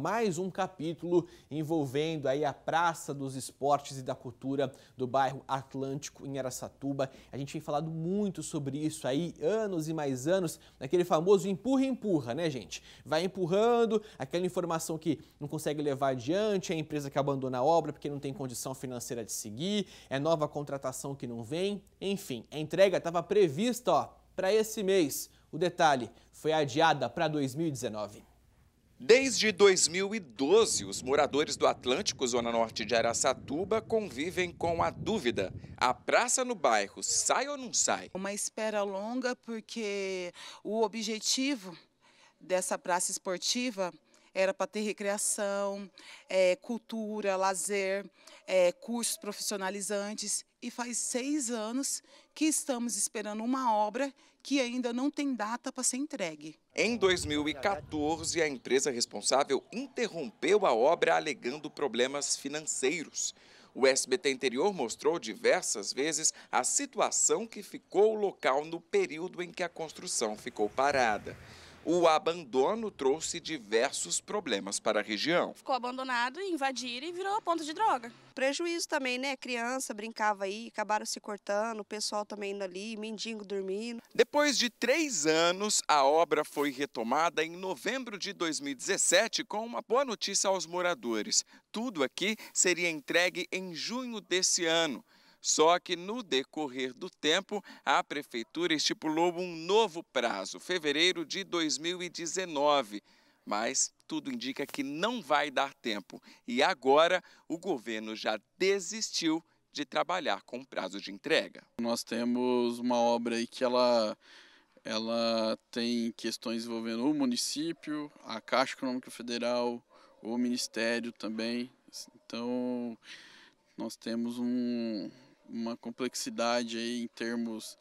Mais um capítulo envolvendo aí a Praça dos Esportes e da Cultura do bairro Atlântico em Aracatuba. A gente tem falado muito sobre isso aí, anos e mais anos, naquele famoso empurra empurra, né, gente? Vai empurrando, aquela informação que não consegue levar adiante, é a empresa que abandona a obra porque não tem condição financeira de seguir, é nova contratação que não vem, enfim, a entrega estava prevista, ó, para esse mês. O detalhe foi adiada para 2019. Desde 2012, os moradores do Atlântico, zona norte de Araçatuba, convivem com a dúvida: a praça no bairro sai ou não sai? Uma espera longa, porque o objetivo dessa praça esportiva era para ter recreação, é, cultura, lazer, é, cursos profissionalizantes. E faz seis anos que estamos esperando uma obra que ainda não tem data para ser entregue. Em 2014, a empresa responsável interrompeu a obra alegando problemas financeiros. O SBT Interior mostrou diversas vezes a situação que ficou o local no período em que a construção ficou parada o abandono trouxe diversos problemas para a região. Ficou abandonado, invadiram e virou ponto de droga. Prejuízo também, né? Criança brincava aí, acabaram se cortando, o pessoal também indo ali, mendigo dormindo. Depois de três anos, a obra foi retomada em novembro de 2017 com uma boa notícia aos moradores. Tudo aqui seria entregue em junho desse ano. Só que no decorrer do tempo, a prefeitura estipulou um novo prazo, fevereiro de 2019. Mas tudo indica que não vai dar tempo. E agora o governo já desistiu de trabalhar com prazo de entrega. Nós temos uma obra aí que ela ela tem questões envolvendo o município, a Caixa Econômica Federal, o Ministério também. Então, nós temos um, uma complexidade aí em termos.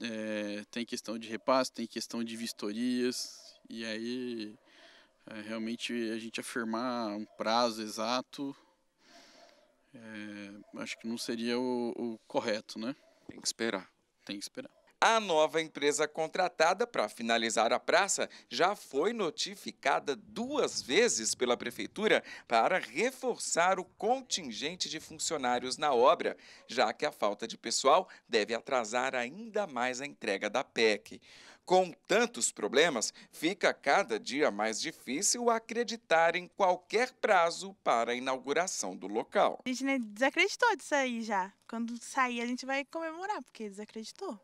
É, tem questão de repasse, tem questão de vistorias, e aí é, realmente a gente afirmar um prazo exato é, acho que não seria o, o correto, né? Tem que esperar. Tem que esperar. A nova empresa contratada para finalizar a praça já foi notificada duas vezes pela Prefeitura para reforçar o contingente de funcionários na obra, já que a falta de pessoal deve atrasar ainda mais a entrega da PEC. Com tantos problemas, fica cada dia mais difícil acreditar em qualquer prazo para a inauguração do local. A gente né, desacreditou disso aí já. Quando sair, a gente vai comemorar, porque desacreditou.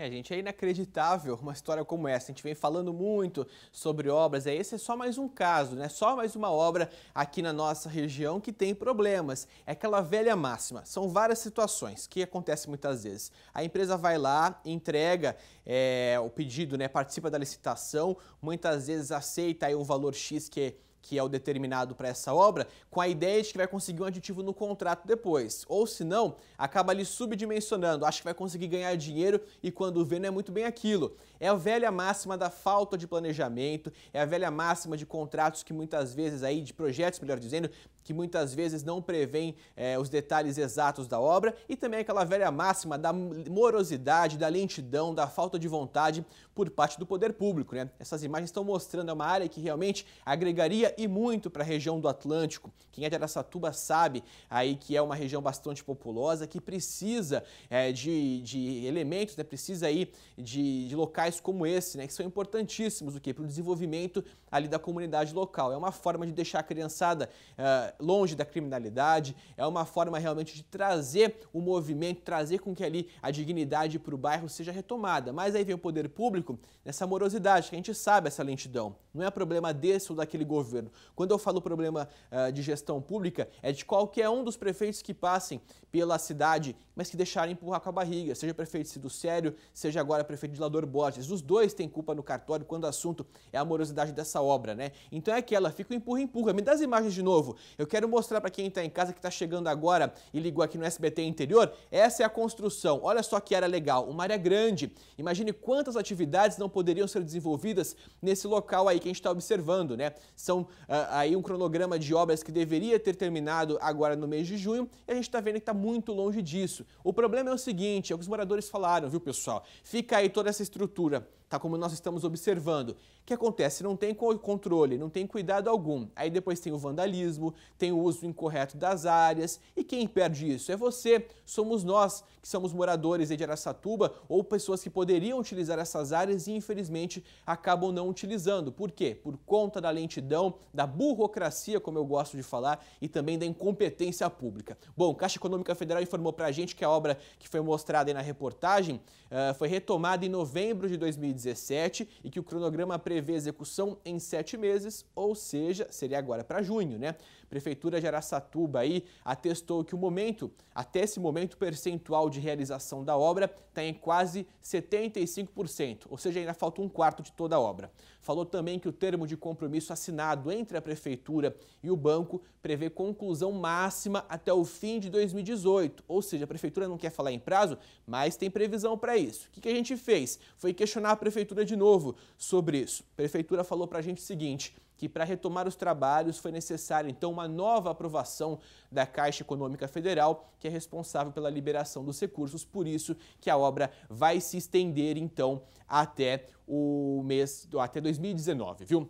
É, gente, é inacreditável uma história como essa. A gente vem falando muito sobre obras, é esse é só mais um caso, né? Só mais uma obra aqui na nossa região que tem problemas. É aquela velha máxima. São várias situações que acontecem muitas vezes. A empresa vai lá, entrega é, o pedido, né? Participa da licitação, muitas vezes aceita aí um valor X que é que é o determinado para essa obra, com a ideia de que vai conseguir um aditivo no contrato depois. Ou se não, acaba ali subdimensionando, acha que vai conseguir ganhar dinheiro e quando vê não é muito bem aquilo. É a velha máxima da falta de planejamento, é a velha máxima de contratos que muitas vezes aí, de projetos, melhor dizendo, que muitas vezes não prevêem é, os detalhes exatos da obra e também aquela velha máxima da morosidade, da lentidão, da falta de vontade por parte do poder público. Né? Essas imagens estão mostrando é uma área que realmente agregaria e muito para a região do Atlântico. Quem é de Aracatuba sabe aí que é uma região bastante populosa, que precisa é, de, de elementos, né? precisa aí de, de locais como esse, né? que são importantíssimos o para o desenvolvimento ali da comunidade local. É uma forma de deixar a criançada é, longe da criminalidade, é uma forma realmente de trazer o movimento, trazer com que ali a dignidade para o bairro seja retomada. Mas aí vem o poder público nessa morosidade, que a gente sabe essa lentidão. Não é problema desse ou daquele governo governo. Quando eu falo problema uh, de gestão pública, é de qualquer um dos prefeitos que passem pela cidade, mas que deixarem empurrar com a barriga, seja prefeito Cido Sério, seja agora prefeito de Lador Borges. Os dois têm culpa no cartório quando o assunto é a morosidade dessa obra, né? Então é aquela, fica empurra, empurra. Me dá as imagens de novo. Eu quero mostrar para quem está em casa que está chegando agora e ligou aqui no SBT Interior. Essa é a construção. Olha só que área legal, uma área grande. Imagine quantas atividades não poderiam ser desenvolvidas nesse local aí que a gente está observando, né? São ah, aí um cronograma de obras que deveria ter terminado agora no mês de junho e a gente está vendo que está muito longe disso. O problema é o seguinte, é o que os moradores falaram, viu pessoal? Fica aí toda essa estrutura tá como nós estamos observando. O que acontece? Não tem controle, não tem cuidado algum. Aí depois tem o vandalismo, tem o uso incorreto das áreas. E quem perde isso? É você, somos nós, que somos moradores de Aracatuba ou pessoas que poderiam utilizar essas áreas e infelizmente acabam não utilizando. Por quê? Por conta da lentidão, da burocracia, como eu gosto de falar, e também da incompetência pública. Bom, Caixa Econômica Federal informou para a gente que a obra que foi mostrada na reportagem uh, foi retomada em novembro de 2017 e que o cronograma prevê execução em sete meses, ou seja, seria agora para junho, né? Prefeitura de Araçatuba aí atestou que o momento, até esse momento, o percentual de realização da obra está em quase 75%, ou seja, ainda falta um quarto de toda a obra. Falou também que o termo de compromisso assinado entre a prefeitura e o banco prevê conclusão máxima até o fim de 2018. Ou seja, a prefeitura não quer falar em prazo, mas tem previsão para isso. O que a gente fez? Foi questionar a prefeitura de novo sobre isso. A prefeitura falou para a gente o seguinte que para retomar os trabalhos foi necessária então uma nova aprovação da Caixa Econômica Federal, que é responsável pela liberação dos recursos, por isso que a obra vai se estender então até o mês até 2019, viu?